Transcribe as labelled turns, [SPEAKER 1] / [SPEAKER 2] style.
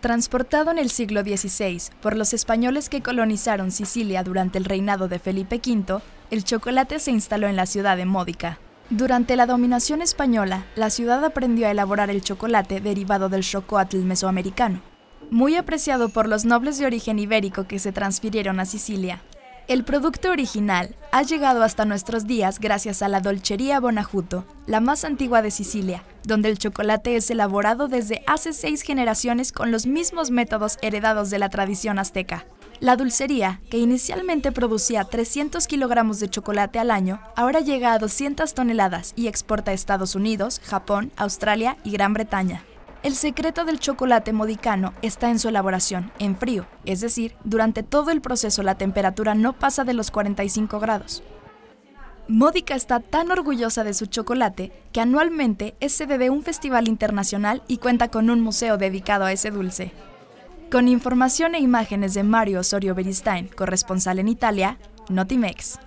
[SPEAKER 1] Transportado en el siglo XVI por los españoles que colonizaron Sicilia durante el reinado de Felipe V, el chocolate se instaló en la ciudad de Módica. Durante la dominación española, la ciudad aprendió a elaborar el chocolate derivado del chocoatl mesoamericano. Muy apreciado por los nobles de origen ibérico que se transfirieron a Sicilia, el producto original ha llegado hasta nuestros días gracias a la Dolcería Bonajuto, la más antigua de Sicilia, donde el chocolate es elaborado desde hace seis generaciones con los mismos métodos heredados de la tradición azteca. La dulcería, que inicialmente producía 300 kilogramos de chocolate al año, ahora llega a 200 toneladas y exporta a Estados Unidos, Japón, Australia y Gran Bretaña. El secreto del chocolate modicano está en su elaboración, en frío, es decir, durante todo el proceso la temperatura no pasa de los 45 grados. Módica está tan orgullosa de su chocolate que anualmente es sede de un festival internacional y cuenta con un museo dedicado a ese dulce. Con información e imágenes de Mario Osorio Beristain, corresponsal en Italia, Notimex.